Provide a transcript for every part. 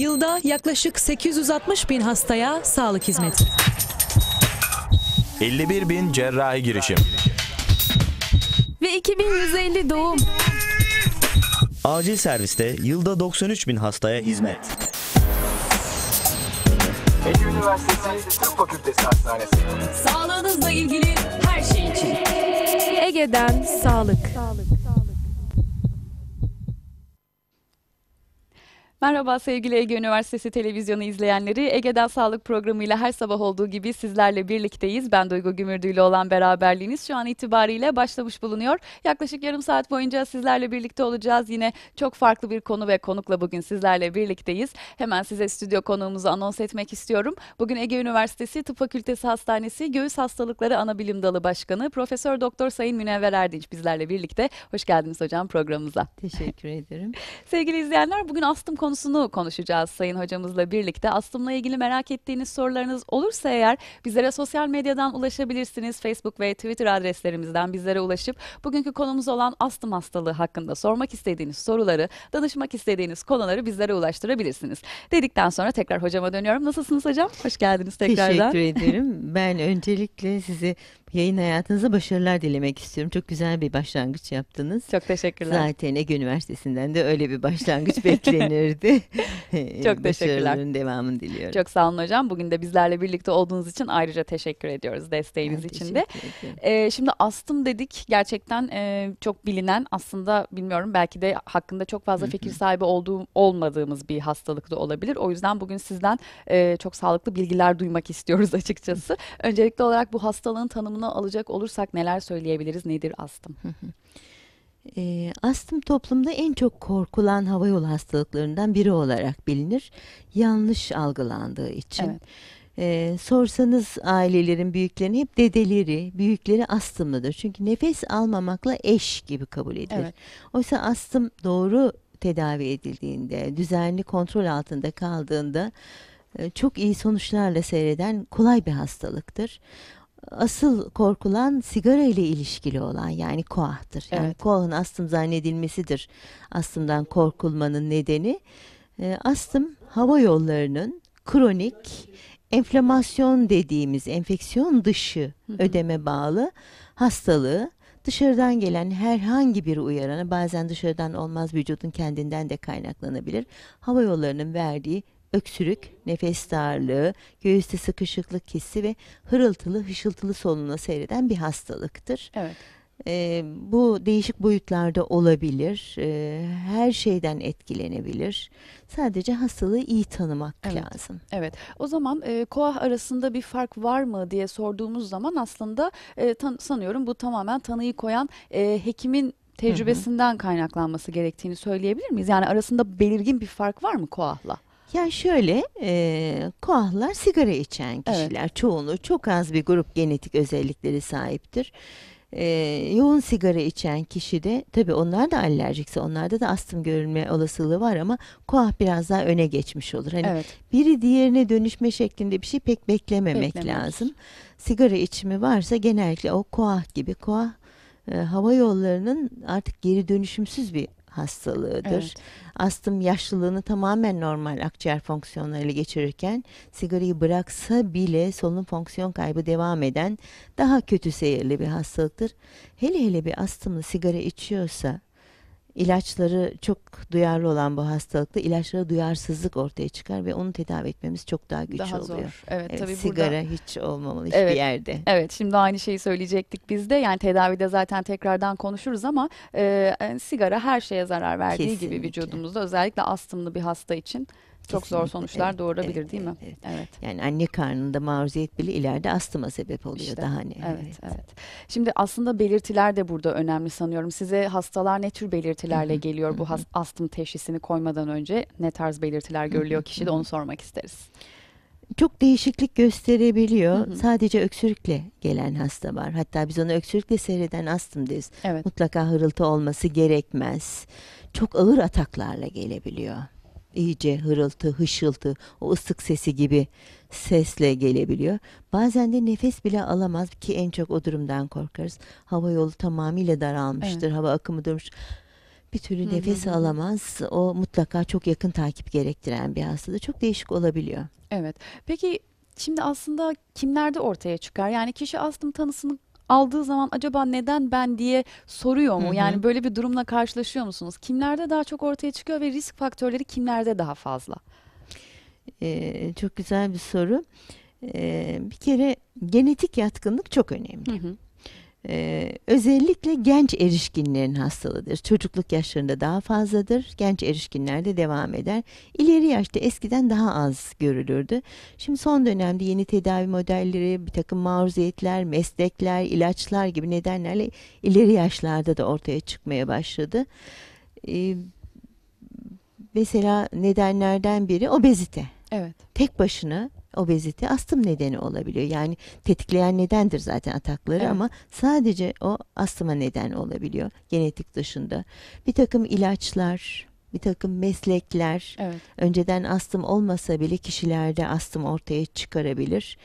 yılda yaklaşık 860 bin hastaya sağlık hizmeti. 51 bin cerrahi girişim. Ve 2150 doğum. Acil serviste yılda 93 bin hastaya hizmet. Ege Üniversitesi Tıp Fakültesi Hastanesi. Sağlığınızla ilgili her şey için. Ege'den sağlık. sağlık. Merhaba sevgili Ege Üniversitesi televizyonu izleyenleri. Ege'den Sağlık programıyla her sabah olduğu gibi sizlerle birlikteyiz. Ben Duygu Gümürdü ile olan beraberliğiniz şu an itibariyle başlamış bulunuyor. Yaklaşık yarım saat boyunca sizlerle birlikte olacağız. Yine çok farklı bir konu ve konukla bugün sizlerle birlikteyiz. Hemen size stüdyo konuğumuzu anons etmek istiyorum. Bugün Ege Üniversitesi Tıp Fakültesi Hastanesi Göğüs Hastalıkları Anabilim Dalı Başkanı Profesör Doktor Sayın Münevver Erdinç bizlerle birlikte. Hoş geldiniz hocam programımıza. Teşekkür ederim. sevgili izleyenler bugün astım konu konusunu konuşacağız Sayın Hocamızla birlikte. Astımla ilgili merak ettiğiniz sorularınız olursa eğer bizlere sosyal medyadan ulaşabilirsiniz. Facebook ve Twitter adreslerimizden bizlere ulaşıp bugünkü konumuz olan astım hastalığı hakkında sormak istediğiniz soruları, danışmak istediğiniz konuları bizlere ulaştırabilirsiniz. Dedikten sonra tekrar hocama dönüyorum. Nasılsınız hocam? Hoş geldiniz tekrardan. Teşekkür ederim. Ben öncelikle sizi Yayın hayatınıza başarılar dilemek istiyorum. Çok güzel bir başlangıç yaptınız. Çok teşekkürler. Zaten Ege Üniversitesi'nden de öyle bir başlangıç beklenirdi. Çok ee, teşekkürler. Başarılarının devamını diliyorum. Çok sağ olun hocam. Bugün de bizlerle birlikte olduğunuz için ayrıca teşekkür ediyoruz desteğiniz ben için de. Ee, şimdi astım dedik. Gerçekten e, çok bilinen aslında bilmiyorum belki de hakkında çok fazla fikir sahibi olduğum olmadığımız bir hastalık da olabilir. O yüzden bugün sizden e, çok sağlıklı bilgiler duymak istiyoruz açıkçası. Öncelikli olarak bu hastalığın tanımını anlamına alacak olursak neler söyleyebiliriz? Nedir astım? E, astım toplumda en çok korkulan havayolu hastalıklarından biri olarak bilinir. Yanlış algılandığı için. Evet. E, sorsanız ailelerin büyüklerini hep dedeleri, büyükleri astımlıdır. Çünkü nefes almamakla eş gibi kabul edilir. Evet. Oysa astım doğru tedavi edildiğinde, düzenli kontrol altında kaldığında e, çok iyi sonuçlarla seyreden kolay bir hastalıktır asıl korkulan sigara ile ilişkili olan yani koahtır. Yani evet. koahın astım zannedilmesidir. Astımdan korkulmanın nedeni e, astım hava yollarının kronik enflamasyon dediğimiz enfeksiyon dışı hı hı. ödeme bağlı hastalığı dışarıdan gelen herhangi bir uyarana bazen dışarıdan olmaz vücudun kendinden de kaynaklanabilir. Hava yollarının verdiği öksürük, nefes darlığı, göğüste sıkışıklık hissi ve hırıltılı, hışıltılı solunma seyreden bir hastalıktır. Evet. E, bu değişik boyutlarda olabilir, e, her şeyden etkilenebilir. Sadece hastalığı iyi tanımak evet. lazım. Evet. O zaman e, koah arasında bir fark var mı diye sorduğumuz zaman aslında e, tan- sanıyorum bu tamamen tanıyı koyan e, hekimin tecrübesinden Hı-hı. kaynaklanması gerektiğini söyleyebilir miyiz? Yani arasında belirgin bir fark var mı koahla? Ya şöyle e, koahlar sigara içen kişiler çoğunluğu çok az bir grup genetik özellikleri sahiptir. E, yoğun sigara içen kişi de tabii onlar da alerjikse onlarda da astım görülme olasılığı var ama koah biraz daha öne geçmiş olur. Hani Evet. biri diğerine dönüşme şeklinde bir şey pek beklememek Beklememek. lazım. Sigara içimi varsa genellikle o koah gibi koah e, hava yollarının artık geri dönüşümsüz bir hastalığıdır. Evet. Astım yaşlılığını tamamen normal akciğer fonksiyonlarıyla geçirirken sigarayı bıraksa bile solunum fonksiyon kaybı devam eden daha kötü seyirli bir hastalıktır. Hele hele bir astımlı sigara içiyorsa ilaçları çok duyarlı olan bu hastalıkta ilaçlara duyarsızlık ortaya çıkar ve onu tedavi etmemiz çok daha güç daha oluyor. Zor. Evet, evet tabii sigara burada... hiç olmamalı hiçbir evet, yerde. Evet şimdi aynı şeyi söyleyecektik biz de yani tedavide zaten tekrardan konuşuruz ama e, sigara her şeye zarar verdiği Kesinlikle. gibi vücudumuzda özellikle astımlı bir hasta için çok zor sonuçlar doğurabilir evet, değil mi? Evet, evet. Yani anne karnında maruziyet bile ileride astıma sebep oluyor işte, daha ne? Evet, evet, evet. Şimdi aslında belirtiler de burada önemli sanıyorum. Size hastalar ne tür belirtilerle geliyor bu has- astım teşhisini koymadan önce ne tarz belirtiler görülüyor kişide onu sormak isteriz çok değişiklik gösterebiliyor. Hı hı. Sadece öksürükle gelen hasta var. Hatta biz onu öksürükle seyreden astım deriz. Evet. Mutlaka hırıltı olması gerekmez. Çok ağır ataklarla gelebiliyor iyice hırıltı, hışıltı, o ıslık sesi gibi sesle gelebiliyor. Bazen de nefes bile alamaz ki en çok o durumdan korkarız. Hava yolu tamamıyla daralmıştır, Evet. hava akımı durmuş. Bir türlü Hı nefes alamaz. O mutlaka çok yakın takip gerektiren bir hastalığı. Çok değişik olabiliyor. Evet. Peki şimdi aslında kimlerde ortaya çıkar? Yani kişi astım tanısını aldığı zaman acaba neden ben diye soruyor mu? Hı hı. Yani böyle bir durumla karşılaşıyor musunuz? Kimlerde daha çok ortaya çıkıyor ve risk faktörleri kimlerde daha fazla? Ee, çok güzel bir soru. Ee, bir kere genetik yatkınlık çok önemli. Hı hı. Ee, özellikle genç erişkinlerin hastalığıdır. Çocukluk yaşlarında daha fazladır. Genç erişkinlerde devam eder. İleri yaşta eskiden daha az görülürdü. Şimdi son dönemde yeni tedavi modelleri, bir takım maruziyetler, meslekler, ilaçlar gibi nedenlerle ileri yaşlarda da ortaya çıkmaya başladı. Ee, mesela nedenlerden biri obezite. Evet. Tek başına obezite astım nedeni olabiliyor. Yani tetikleyen nedendir zaten atakları evet. ama sadece o astıma neden olabiliyor genetik dışında. Bir takım ilaçlar, bir takım meslekler evet. önceden astım olmasa bile kişilerde astım ortaya çıkarabilir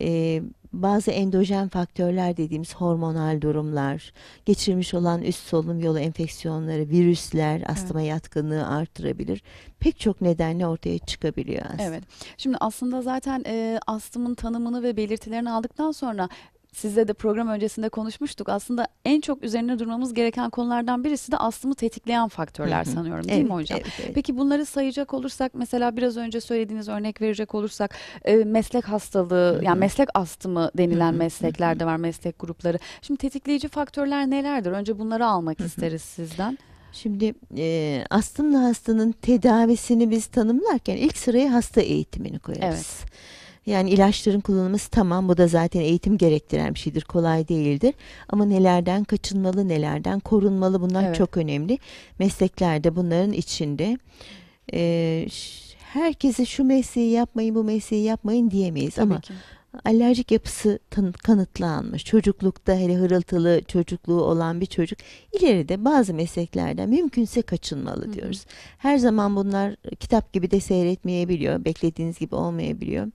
e, bazı endojen faktörler dediğimiz hormonal durumlar, geçirmiş olan üst solunum yolu enfeksiyonları, virüsler astıma evet. yatkınlığı artırabilir. Pek çok nedenle ortaya çıkabiliyor aslında. Evet. Şimdi aslında zaten e, astımın tanımını ve belirtilerini aldıktan sonra sizle de program öncesinde konuşmuştuk. Aslında en çok üzerine durmamız gereken konulardan birisi de astımı tetikleyen faktörler sanıyorum değil evet, mi hocam? Evet, evet. Peki bunları sayacak olursak mesela biraz önce söylediğiniz örnek verecek olursak e, meslek hastalığı yani meslek astımı denilen mesleklerde var meslek grupları. Şimdi tetikleyici faktörler nelerdir? Önce bunları almak isteriz sizden. Şimdi e, astımlı hastanın tedavisini biz tanımlarken ilk sıraya hasta eğitimini koyarız. Evet. Yani ilaçların kullanılması tamam bu da zaten eğitim gerektiren bir şeydir. Kolay değildir. Ama nelerden kaçınmalı, nelerden korunmalı bunlar evet. çok önemli. Mesleklerde bunların içinde. Ee, herkese şu mesleği yapmayın, bu mesleği yapmayın diyemeyiz Tabii ama ki alerjik yapısı kanıtlanmış. Çocuklukta hele hırıltılı çocukluğu olan bir çocuk ileride bazı mesleklerden mümkünse kaçınmalı Hı-hı. diyoruz. Her zaman bunlar e, kitap gibi de seyretmeyebiliyor. Beklediğiniz gibi olmayabiliyor.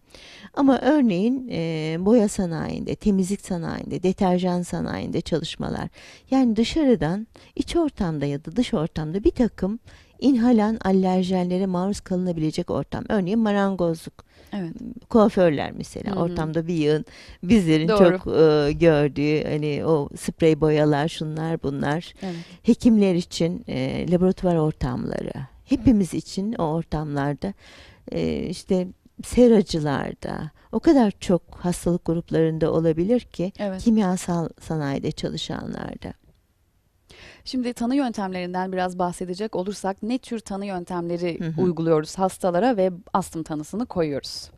Ama örneğin e, boya sanayinde, temizlik sanayinde, deterjan sanayinde çalışmalar. Yani dışarıdan iç ortamda ya da dış ortamda bir takım inhalan alerjenlere maruz kalınabilecek ortam. Örneğin marangozluk Evet. Kuaförler mesela Hı-hı. ortamda bir yığın bizlerin Doğru. çok e, gördüğü hani o sprey boyalar şunlar bunlar. Evet. Hekimler için e, laboratuvar ortamları. Hepimiz Hı. için o ortamlarda e, işte seracılarda o kadar çok hastalık gruplarında olabilir ki evet. kimyasal sanayide çalışanlarda. Şimdi tanı yöntemlerinden biraz bahsedecek olursak ne tür tanı yöntemleri hı hı. uyguluyoruz hastalara ve astım tanısını koyuyoruz?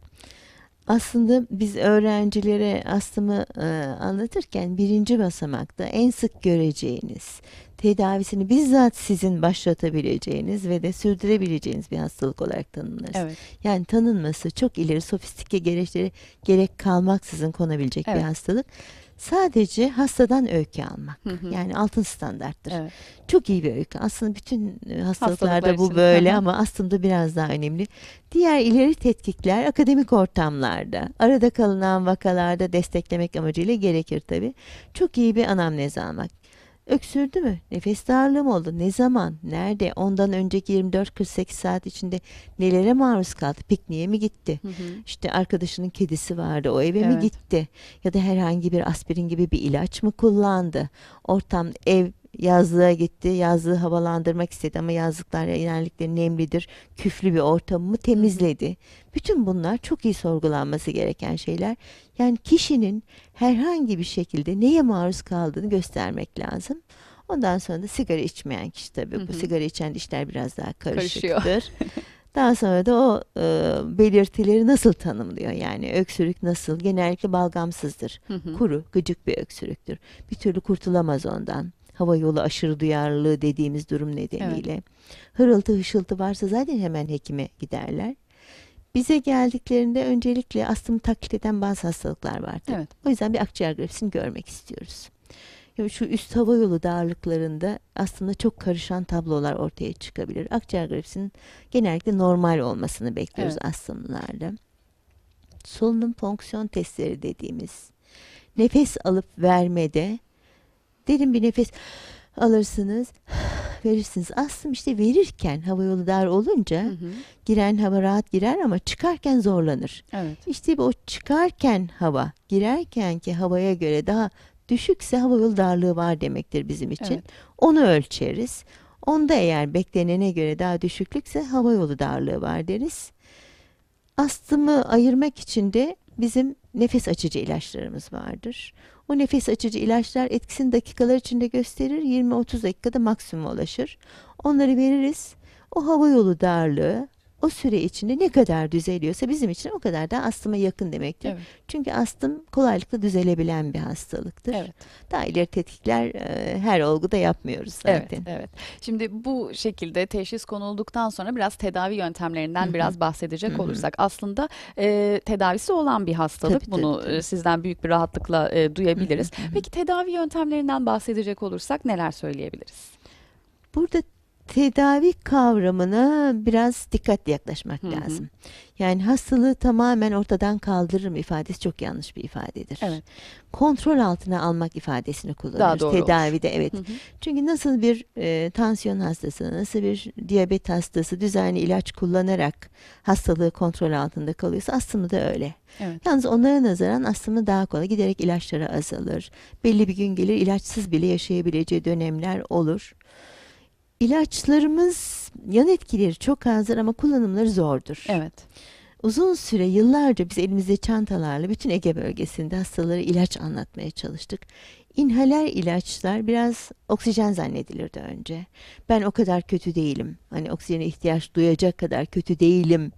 Aslında biz öğrencilere astımı e, anlatırken birinci basamakta en sık göreceğiniz, tedavisini bizzat sizin başlatabileceğiniz ve de sürdürebileceğiniz bir hastalık olarak tanımlarız. Evet. Yani tanınması çok ileri sofistike gereçlere gerek kalmaksızın konabilecek evet. bir hastalık sadece hastadan öykü almak. Hı hı. Yani altın standarttır. Evet. Çok iyi bir öykü. Aslında bütün e, hastalıklarda Hastalıklar bu için. böyle ama aslında biraz daha önemli. Diğer ileri tetkikler akademik ortamlarda, arada kalınan vakalarda desteklemek amacıyla gerekir tabii. Çok iyi bir anamnez almak. Öksürdü mü? Nefes darlığı mı oldu? Ne zaman? Nerede? Ondan önceki 24-48 saat içinde nelere maruz kaldı? Pikniğe mi gitti? Hı hı. İşte arkadaşının kedisi vardı. O eve evet. mi gitti? Ya da herhangi bir aspirin gibi bir ilaç mı kullandı? Ortam ev yazlığa gitti. Yazlığı havalandırmak istedi ama yazlıklar genellikle nemlidir. Küflü bir ortamı temizledi. Bütün bunlar çok iyi sorgulanması gereken şeyler. Yani kişinin herhangi bir şekilde neye maruz kaldığını göstermek lazım. Ondan sonra da sigara içmeyen kişi tabii. Bu sigara içen işler biraz daha karışıktır. Daha sonra da o e, belirtileri nasıl tanımlıyor? Yani öksürük nasıl? Genellikle balgamsızdır. Kuru, gıcık bir öksürüktür. Bir türlü kurtulamaz ondan hava yolu aşırı duyarlılığı dediğimiz durum nedeniyle. Evet. Hırıltı hışıltı varsa zaten hemen hekime giderler. Bize geldiklerinde öncelikle astım taklit eden bazı hastalıklar vardı. Evet. O yüzden bir akciğer grafisini görmek istiyoruz. Yani şu üst hava yolu darlıklarında aslında çok karışan tablolar ortaya çıkabilir. Akciğer grafisinin genellikle normal olmasını bekliyoruz evet. astımlarda. Solunum fonksiyon testleri dediğimiz nefes alıp vermede Derin bir nefes alırsınız, verirsiniz. Aslında işte verirken hava yolu dar olunca hı hı. giren hava rahat girer ama çıkarken zorlanır. Evet. İşte o çıkarken hava, girerken ki havaya göre daha düşükse hava yolu darlığı var demektir bizim için. Evet. Onu ölçeriz. Onda eğer beklenene göre daha düşüklükse hava yolu darlığı var deriz. Astımı ayırmak için de bizim nefes açıcı ilaçlarımız vardır. O nefes açıcı ilaçlar etkisini dakikalar içinde gösterir. 20-30 dakikada maksimuma ulaşır. Onları veririz. O hava yolu darlığı, o süre içinde ne kadar düzeliyorsa bizim için o kadar da astıma yakın demektir. Evet. Çünkü astım kolaylıkla düzelebilen bir hastalıktır. Evet. Daha ileri tetkikler e, her olguda yapmıyoruz zaten. Evet, evet. Şimdi bu şekilde teşhis konulduktan sonra biraz tedavi yöntemlerinden biraz bahsedecek olursak aslında e, tedavisi olan bir hastalık. Tabii, Bunu tabii, e, tabii. sizden büyük bir rahatlıkla e, duyabiliriz. Peki tedavi yöntemlerinden bahsedecek olursak neler söyleyebiliriz? Burada tedavi kavramına biraz dikkatli yaklaşmak Hı-hı. lazım. Yani hastalığı tamamen ortadan kaldırırım ifadesi çok yanlış bir ifadedir. Evet. Kontrol altına almak ifadesini kullanıyoruz tedavide olur. evet. Hı-hı. Çünkü nasıl bir e, tansiyon hastası, nasıl bir diyabet hastası düzenli ilaç kullanarak hastalığı kontrol altında kalıyorsa astımı da öyle. Evet. Yalnız onlara nazaran astımı daha kolay giderek ilaçlara azalır. Belli bir gün gelir ilaçsız bile yaşayabileceği dönemler olur. İlaçlarımız yan etkileri çok azdır ama kullanımları zordur. Evet uzun süre yıllarca biz elimizde çantalarla bütün Ege bölgesinde hastalara ilaç anlatmaya çalıştık. İnhaler ilaçlar biraz oksijen zannedilirdi önce. Ben o kadar kötü değilim. Hani oksijene ihtiyaç duyacak kadar kötü değilim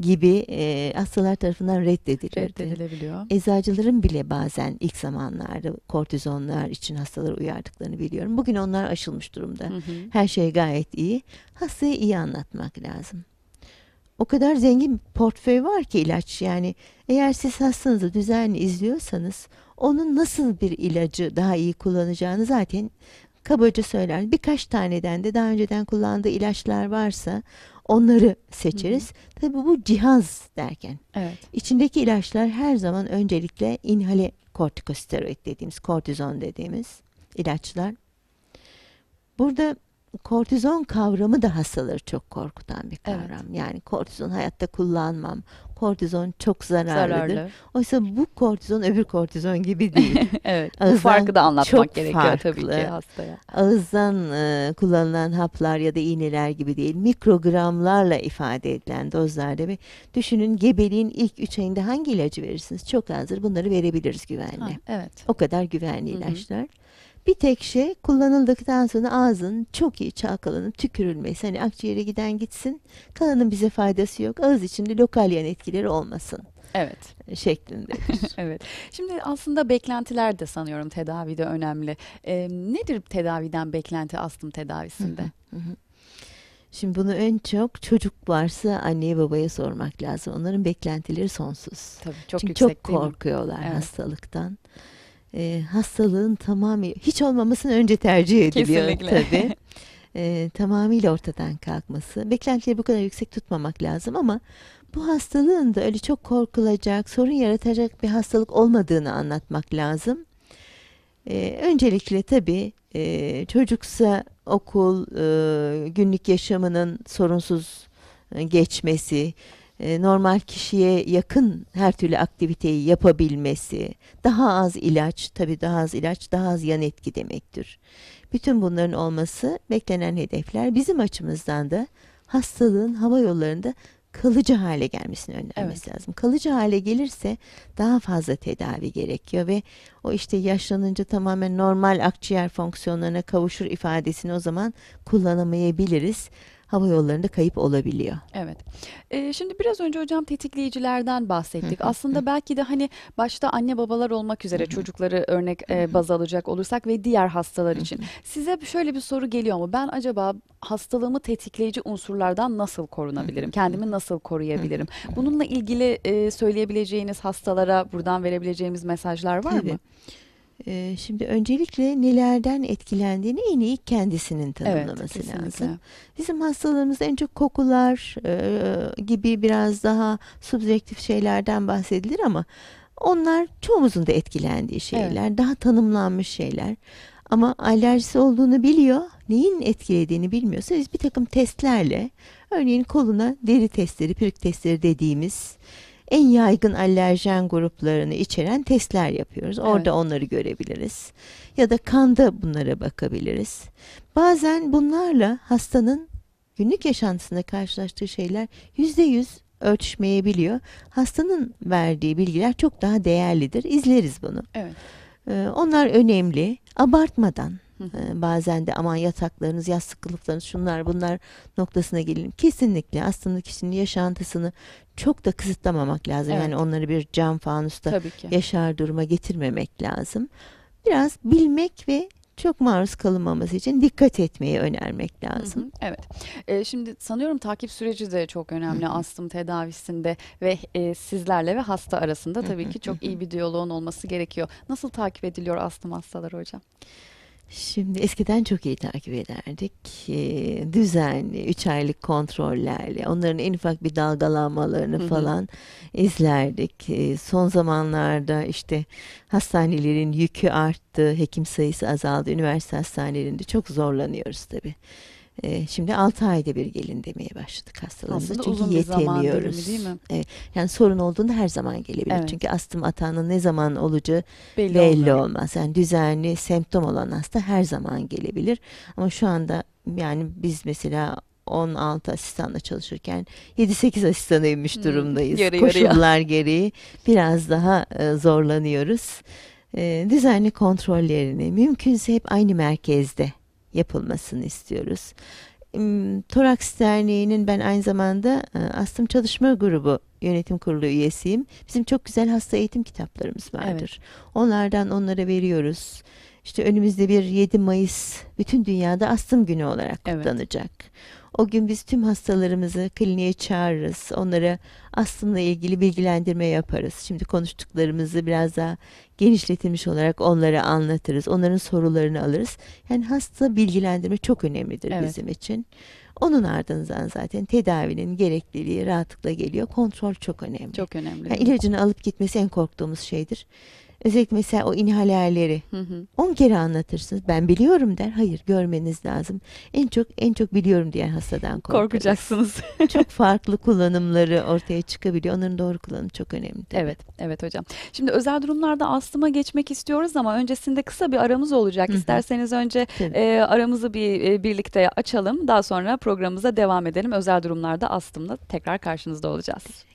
gibi e, hastalar tarafından reddedilirdi. Reddedilebiliyor. Eczacıların bile bazen ilk zamanlarda kortizonlar için hastaları uyardıklarını biliyorum. Bugün onlar aşılmış durumda. Hı hı. Her şey gayet iyi. Hastayı iyi anlatmak lazım o kadar zengin bir portföy var ki ilaç yani. Eğer siz hastanızı düzenli izliyorsanız onun nasıl bir ilacı daha iyi kullanacağını zaten kabaca söyler. Birkaç taneden de daha önceden kullandığı ilaçlar varsa onları seçeriz. Hı. Tabii bu cihaz derken evet. içindeki ilaçlar her zaman öncelikle inhale kortikosteroid dediğimiz kortizon dediğimiz ilaçlar. Burada kortizon kavramı da hastaları çok korkutan bir kavram. Evet. Yani kortizon hayatta kullanmam. Kortizon çok zararlıdır. Zararlı. Oysa bu kortizon öbür kortizon gibi değil. evet. Ağızdan bu farkı da anlatmak gerekiyor farklı. tabii ki hastaya. Ağızdan e, kullanılan haplar ya da iğneler gibi değil. Mikrogramlarla ifade edilen dozlarda bir düşünün gebeliğin ilk 3 ayında hangi ilacı verirsiniz? Çok azdır. Bunları verebiliriz güvenli. Ha, evet. O kadar güvenli Hı-hı. ilaçlar. Bir tek şey kullanıldıktan sonra ağzın çok iyi çalkalanıp tükürülmesi. Hani akciğere giden gitsin. Kalanın bize faydası yok. Ağız içinde lokal yan etkileri olmasın. Evet. Şeklinde. evet. Şimdi aslında beklentiler de sanıyorum tedavide önemli. E, nedir tedaviden beklenti astım tedavisinde? Şimdi bunu en çok çocuk varsa anneye babaya sormak lazım. Onların beklentileri sonsuz. Tabii çok Çünkü yüksek, çok korkuyorlar hastalıktan. Evet e, hastalığın tamamıyla hiç olmamasını önce tercih ediliyor Kesinlikle. tabii. e, tamamıyla ortadan kalkması. Beklentileri bu kadar yüksek tutmamak lazım ama bu hastalığın da öyle çok korkulacak, sorun yaratacak bir hastalık olmadığını anlatmak lazım. E, öncelikle tabii e, çocuksa okul, e, günlük yaşamının sorunsuz e, geçmesi, e, normal kişiye yakın her türlü aktiviteyi yapabilmesi, daha az ilaç, tabii daha az ilaç daha az yan etki demektir. Bütün bunların olması beklenen hedefler bizim açımızdan da hastalığın hava yollarında kalıcı hale gelmesini önlemesi evet. lazım. Kalıcı hale gelirse daha fazla tedavi gerekiyor ve o işte yaşlanınca tamamen normal akciğer fonksiyonlarına kavuşur ifadesini o zaman kullanamayabiliriz hava yollarında kayıp olabiliyor. Evet. Ee, şimdi biraz önce hocam tetikleyicilerden bahsettik. Aslında belki de hani başta anne babalar olmak üzere çocukları örnek e, baz alacak olursak ve diğer hastalar için. Size şöyle bir soru geliyor mu? Ben acaba hastalığımı tetikleyici unsurlardan nasıl korunabilirim? Kendimi nasıl koruyabilirim? Bununla ilgili e, söyleyebileceğiniz hastalara buradan verebileceğimiz mesajlar var Tabii. mı? Ee, şimdi öncelikle nelerden etkilendiğini en iyi kendisinin tanımlaması evet, lazım. Bizim hastalığımızda en çok kokular e, gibi biraz daha subjektif şeylerden bahsedilir ama onlar çoğumuzun da etkilendiği şeyler, evet. daha tanımlanmış şeyler. Ama alerjisi olduğunu biliyor, neyin etkilediğini bilmiyorsa biz bir takım testlerle, örneğin koluna deri testleri, pirik testleri dediğimiz en yaygın alerjen gruplarını içeren testler yapıyoruz. Orada evet. onları görebiliriz. Ya da kanda bunlara bakabiliriz. Bazen bunlarla hastanın günlük yaşantısında karşılaştığı şeyler yüzde yüz örtüşmeyebiliyor. Hastanın verdiği bilgiler çok daha değerlidir. İzleriz bunu. Evet. Ee, onlar önemli. Abartmadan ee, bazen de aman yataklarınız, yastık kılıflarınız şunlar bunlar noktasına gelelim. Kesinlikle aslında kişinin yaşantısını çok da kısıtlamamak lazım. Evet. Yani onları bir cam fanusta yaşar duruma getirmemek lazım. Biraz bilmek ve çok maruz kalınmaması için dikkat etmeyi önermek lazım. Hı hı, evet. E, şimdi sanıyorum takip süreci de çok önemli astım tedavisinde ve e, sizlerle ve hasta arasında tabii ki çok iyi bir diyaloğun olması gerekiyor. Nasıl takip ediliyor astım hastaları hocam? Şimdi eskiden çok iyi takip ederdik. E, düzenli, üç aylık kontrollerle, onların en ufak bir dalgalanmalarını Hı hı. falan izlerdik. E, son zamanlarda işte hastanelerin yükü arttı, hekim sayısı azaldı, üniversite hastanelerinde çok zorlanıyoruz tabii. E, şimdi 6 ayda bir gelin demeye başladık hastalarımıza. Çünkü yetemiyoruz. dönemi Yani sorun olduğunda her zaman gelebilir. Evet. Çünkü astım atağının ne zaman olacağı belli, Belli olmaz. Yani düzenli semptom olan hasta her zaman gelebilir. Ama şu anda yani biz mesela 16 asistanla çalışırken 7-8 asistana inmiş durumdayız. yarı Koşullar gereği biraz daha e, zorlanıyoruz. E, düzenli kontrollerini mümkünse hep aynı merkezde yapılmasını istiyoruz. Toraks Derneği'nin ben aynı zamanda e, Astım Çalışma Grubu Yönetim Kurulu üyesiyim. Bizim çok güzel hasta eğitim kitaplarımız vardır. Evet. Onlardan onlara veriyoruz. İşte önümüzde bir 7 Mayıs bütün dünyada astım günü olarak kutlanacak. Evet. O gün biz tüm hastalarımızı kliniğe çağırırız. Onlara aslında ilgili bilgilendirme yaparız. Şimdi konuştuklarımızı biraz daha genişletilmiş olarak onlara anlatırız. Onların sorularını alırız. Yani hasta bilgilendirme çok önemlidir evet. bizim için. Onun ardından zaten tedavinin gerekliliği rahatlıkla geliyor. Kontrol çok önemli. Çok önemli. Yani ilacını alıp gitmesi en korktuğumuz şeydir. Özellikle mesela o inhalerleri. Hı hı. 10 kere anlatırsınız. Ben biliyorum der. Hayır görmeniz lazım. En çok en çok biliyorum diyen hastadan korkarız. Korkacaksınız. çok farklı kullanımları ortaya çıkabiliyor. Onların doğru kullanımı çok önemli. Tabii. Evet. Evet hocam. Şimdi özel durumlarda astıma geçmek istiyoruz ama öncesinde kısa bir aramız olacak. Hı-hı. İsterseniz önce e, aramızı bir e, birlikte açalım. Daha sonra programımıza devam edelim. Özel durumlarda astımla tekrar karşınızda olacağız. Teşekkür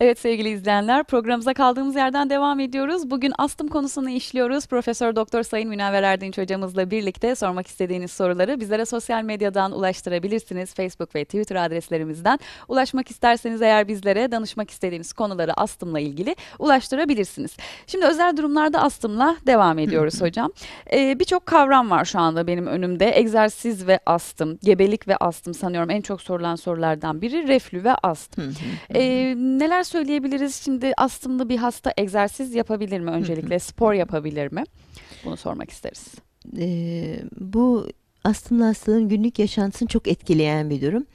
Evet sevgili izleyenler, programımıza kaldığımız yerden devam ediyoruz. Bugün astım konusunu işliyoruz. Profesör Doktor Sayın Münevver Erdinç hocamızla birlikte sormak istediğiniz soruları bizlere sosyal medyadan ulaştırabilirsiniz. Facebook ve Twitter adreslerimizden ulaşmak isterseniz eğer bizlere danışmak istediğiniz konuları astımla ilgili ulaştırabilirsiniz. Şimdi özel durumlarda astımla devam ediyoruz hocam. Ee, Birçok kavram var şu anda benim önümde. Egzersiz ve astım, gebelik ve astım sanıyorum en çok sorulan sorulardan biri. Reflü ve astım. ee, neler söyleyebiliriz? Şimdi astımlı bir hasta egzersiz yapabilir mi öncelikle? Spor yapabilir mi? Bunu sormak isteriz. Ee, bu astımlı hastalığın günlük yaşantısını çok etkileyen bir durum.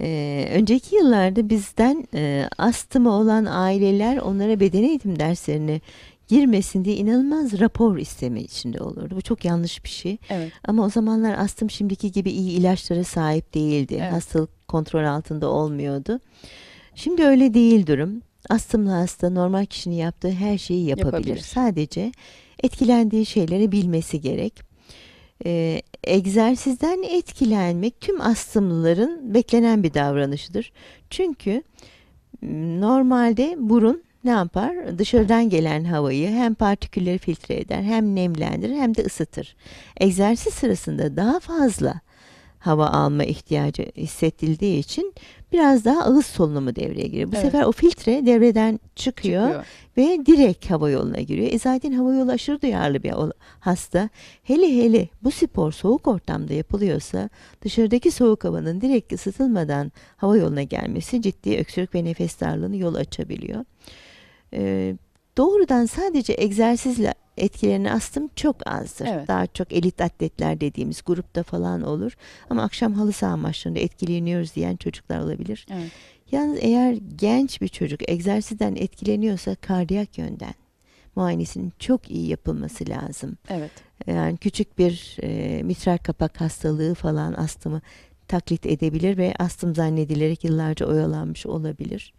Ee, önceki yıllarda bizden e, astımı olan aileler onlara beden eğitim derslerini girmesin diye inanılmaz rapor isteme içinde olurdu. Bu çok yanlış bir şey. Evet. Ama o zamanlar astım şimdiki gibi iyi ilaçlara sahip değildi. Evet. Hastalık kontrol altında olmuyordu. Evet Şimdi öyle değil durum. Astımlı hasta normal kişinin yaptığı her şeyi yapabilir. yapabilir. Sadece etkilendiği şeyleri bilmesi gerek. Ee, egzersizden etkilenmek tüm astımlıların beklenen bir davranışıdır. Çünkü ıı, normalde burun ne yapar? Dışarıdan gelen havayı hem partikülleri filtre eder, hem nemlendirir, hem de ısıtır. Egzersiz sırasında daha fazla hava alma ihtiyacı hissedildiği için biraz daha ağız solunumu devreye giriyor. Bu evet. sefer o filtre devreden çıkıyor, çıkıyor ve direkt hava yoluna giriyor. E zaten hava yolu aşırı duyarlı bir hasta. Hele hele bu spor soğuk ortamda yapılıyorsa dışarıdaki soğuk havanın direkt ısıtılmadan hava yoluna gelmesi ciddi öksürük ve nefes darlığını yol açabiliyor. Ee, doğrudan sadece egzersizle etkilerini astım çok azdır. Evet. Daha çok elit atletler dediğimiz grupta falan olur. Ama akşam halı saha maçlarında etkileniyoruz diyen çocuklar olabilir. Evet. Yalnız eğer genç bir çocuk egzersizden etkileniyorsa kardiyak yönden muayenesinin çok iyi yapılması lazım. Evet. Yani küçük bir e, mitral kapak hastalığı falan astımı taklit edebilir ve astım zannedilerek yıllarca oyalanmış olabilir.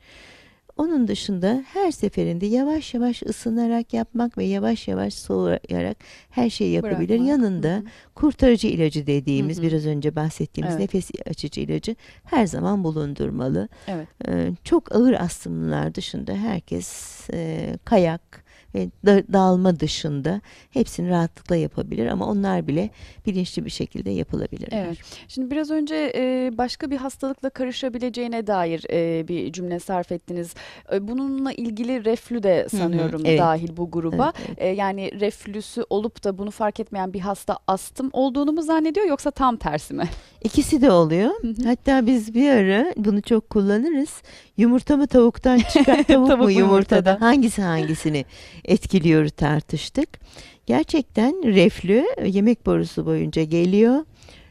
Onun dışında her seferinde yavaş yavaş ısınarak yapmak ve yavaş yavaş soğuyarak her şeyi yapabilir. Bırakmak. Yanında Hı-hı. kurtarıcı ilacı dediğimiz Hı-hı. biraz önce bahsettiğimiz evet. nefes açıcı ilacı her zaman bulundurmalı. Evet. Ee, çok ağır astımlar dışında herkes e, kayak, e, dağılma dışında hepsini rahatlıkla yapabilir ama onlar bile bilinçli bir şekilde yapılabilir. Evet. Şimdi biraz önce e, başka bir hastalıkla karışabileceğine dair e, bir cümle sarf ettiniz. E, bununla ilgili reflü de sanıyorum Hı-hı, evet. dahil bu gruba. Evet, evet. yani reflüsü olup da bunu fark etmeyen bir hasta astım olduğunu mu zannediyor yoksa tam tersi mi? İkisi de oluyor. Hı-hı. Hatta biz bir ara bunu çok kullanırız. Yumurta mı tavuktan çıkar tavuk, tavuk mu yumurtada Hangisi hangisini etkiliyor tartıştık. Gerçekten reflü yemek borusu boyunca geliyor.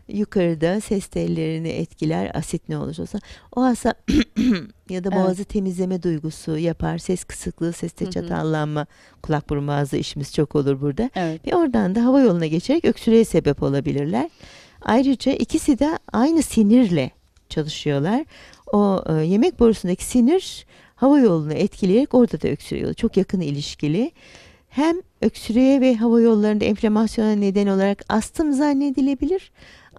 Yukarıda ses tellerini etkiler asit ne oluşursa. O asa ya da boğazı evet. temizleme duygusu yapar. Ses kısıklığı, seste çatallanma, kulak burun boğazı işimiz çok olur burada. Evet. Ve oradan da hava yoluna geçerek öksürüğe sebep olabilirler. Ayrıca ikisi de aynı sinirle çalışıyorlar o e, yemek borusundaki sinir hava yolunu etkileyerek orada da öksürüyor. Çok yakın ilişkili. Hem öksürüğe ve hava yollarında enflamasyona neden olarak astım zannedilebilir.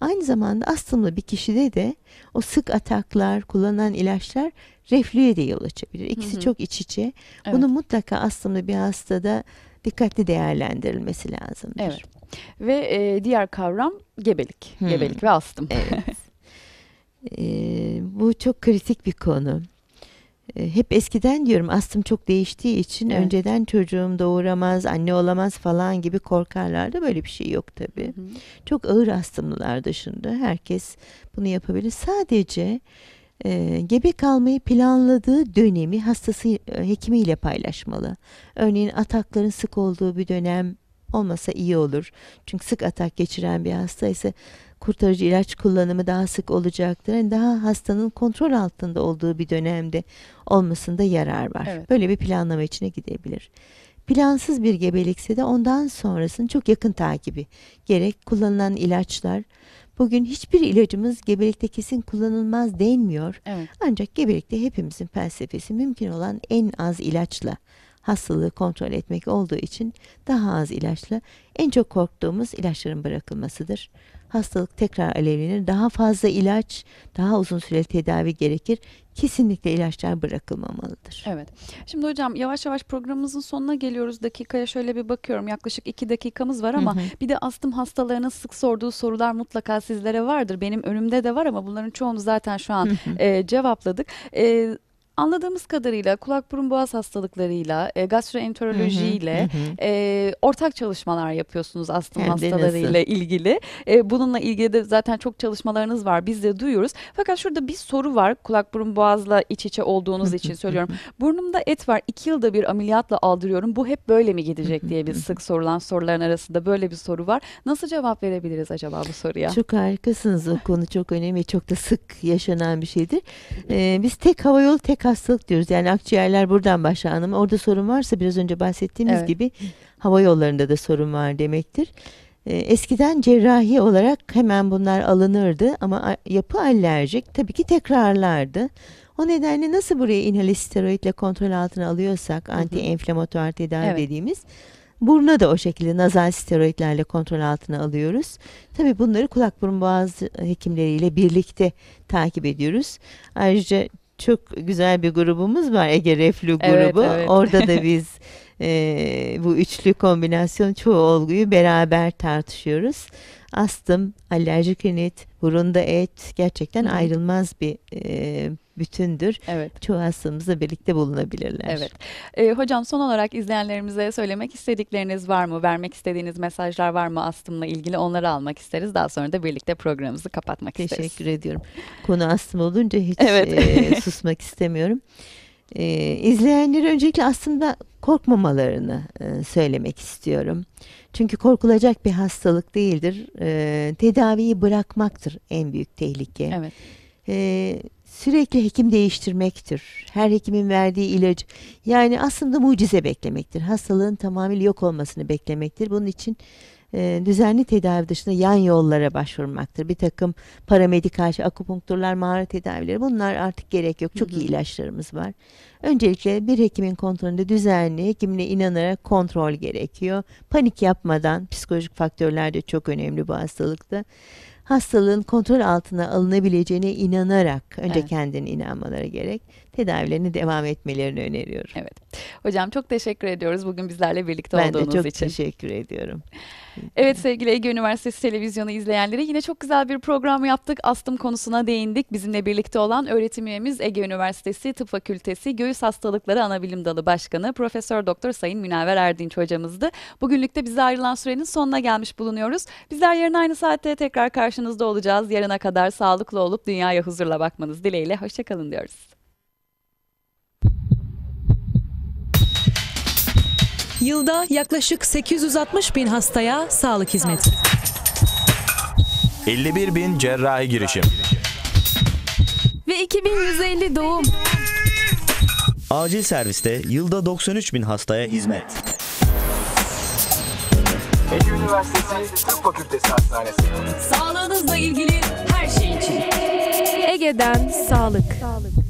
Aynı zamanda astımlı bir kişide de o sık ataklar, kullanılan ilaçlar reflüye de yol açabilir. İkisi hı hı. çok iç içe. Evet. Bunu mutlaka astımlı bir hastada dikkatli değerlendirilmesi lazımdır. Evet. Ve e, diğer kavram gebelik. Hmm. Gebelik ve astım. Evet. bu çok kritik bir konu. hep eskiden diyorum astım çok değiştiği için evet. önceden çocuğum doğuramaz, anne olamaz falan gibi korkarlardı. Böyle bir şey yok tabii. Hı. Çok ağır astımlılar dışında herkes bunu yapabilir. Sadece e, gebe kalmayı planladığı dönemi hastası e, hekimiyle paylaşmalı. Örneğin atakların sık olduğu bir dönem olmasa iyi olur. Çünkü sık atak geçiren bir hasta ise kurtarıcı ilaç kullanımı daha sık olacaktır. Yani daha hastanın kontrol altında olduğu bir dönemde olmasında yarar var. Evet. Böyle bir planlama içine gidebilir. Plansız bir gebelikse de ondan sonrasının çok yakın takibi gerek. Kullanılan ilaçlar, Bugün hiçbir ilacımız gebelikte kesin kullanılmaz denmiyor. Evet. Ancak gebelikte hepimizin felsefesi mümkün olan en az ilaçla hastalığı kontrol etmek olduğu için daha az ilaçla en çok korktuğumuz ilaçların bırakılmasıdır hastalık tekrar alevlenir. Daha fazla ilaç, daha uzun süreli tedavi gerekir. Kesinlikle ilaçlar bırakılmamalıdır. Evet. Şimdi hocam yavaş yavaş programımızın sonuna geliyoruz. Dakikaya şöyle bir bakıyorum. Yaklaşık iki dakikamız var ama hı hı. bir de astım hastalarının sık sorduğu sorular mutlaka sizlere vardır. Benim önümde de var ama bunların çoğunu zaten şu an hı hı. E, cevapladık. E, Anladığımız kadarıyla kulak burun boğaz hastalıklarıyla, e, gastroenterolojiyle hı E, ortak çalışmalar yapıyorsunuz astım hastalarıyla ilgili. E, bununla ilgili de zaten çok çalışmalarınız var. Biz de duyuyoruz. Fakat şurada bir soru var. Kulak burun boğazla iç içe olduğunuz için söylüyorum. Burnumda et var. İki yılda bir ameliyatla aldırıyorum. Bu hep böyle mi gidecek diye bir sık sorulan soruların arasında böyle bir soru var. Nasıl cevap verebiliriz acaba bu soruya? Çok harikasınız. O konu çok önemli. Çok da sık yaşanan bir şeydir. Ee, biz tek hava havayolu tek kronik hastalık diyoruz. Yani akciğerler buradan başa anlamı. Orada sorun varsa biraz önce bahsettiğimiz evet. gibi hava yollarında da sorun var demektir. E, eskiden cerrahi olarak hemen bunlar alınırdı ama yapı alerjik tabii ki tekrarlardı. O nedenle nasıl buraya inhalı kontrol altına alıyorsak anti-enflamatuar tedavi evet. dediğimiz buruna da o şekilde nazal steroidlerle kontrol altına alıyoruz. Tabi bunları kulak burun boğaz hekimleriyle birlikte takip ediyoruz. Ayrıca çok güzel bir grubumuz var Ege Reflü grubu. Evet, evet. Orada da biz e, bu üçlü kombinasyon çoğu olguyu beraber tartışıyoruz. Astım, alerjik rinit, burunda et gerçekten ayrılmaz bir e, bütündür. Evet. Çoğalsımızla birlikte bulunabilirler. Evet. E, hocam son olarak izleyenlerimize söylemek istedikleriniz var mı? Vermek istediğiniz mesajlar var mı astımla ilgili? Onları almak isteriz. Daha sonra da birlikte programımızı kapatmak Teşekkür isteriz. Teşekkür ediyorum. Konu astım olunca hiç evet. e, susmak istemiyorum. E, izleyenleri öncelikle aslında korkmamalarını e, söylemek istiyorum. Çünkü korkulacak bir hastalık değildir. E, tedaviyi bırakmaktır en büyük tehlike. Evet. E, sürekli hekim değiştirmektir. Her hekimin verdiği ilaç yani aslında mucize beklemektir. Hastalığın tamamıyla yok olmasını beklemektir. Bunun için e, düzenli tedavi dışında yan yollara başvurmaktır. Bir takım paramedikal, akupunkturlar, mağara tedavileri bunlar artık gerek yok. Çok Hı -hı. iyi ilaçlarımız var. Öncelikle bir hekimin kontrolünde düzenli, hekimine inanarak kontrol gerekiyor. Panik yapmadan, psikolojik faktörler de çok önemli bu hastalıkta hastalığın kontrol altına alınabileceğine inanarak önce evet. kendine inanmaları gerek tedavilerini devam etmelerini öneriyorum. Evet. Hocam çok teşekkür ediyoruz bugün bizlerle birlikte ben olduğunuz için. Ben de çok için. teşekkür ediyorum. Evet sevgili Ege Üniversitesi Televizyonu izleyenleri yine çok güzel bir program yaptık. Astım konusuna değindik. Bizimle birlikte olan öğretim üyemiz Ege Üniversitesi Tıp Fakültesi Göğüs Hastalıkları Anabilim Dalı Başkanı Profesör Doktor Sayın Münevver Erdinç hocamızdı. Bugünlük de bize ayrılan sürenin sonuna gelmiş bulunuyoruz. Bizler yarın aynı saatte tekrar karşınızda olacağız. Yarına kadar sağlıklı olup dünyaya huzurla bakmanız dileğiyle. Hoşçakalın diyoruz. yılda yaklaşık 860 bin hastaya sağlık hizmeti. 51 bin cerrahi girişim. Ve 2150 doğum. Acil serviste yılda 93 bin hastaya hizmet. Ege Üniversitesi Tıp Fakültesi Hastanesi. Sağlığınızla ilgili her şey için. Ege'den sağlık. sağlık.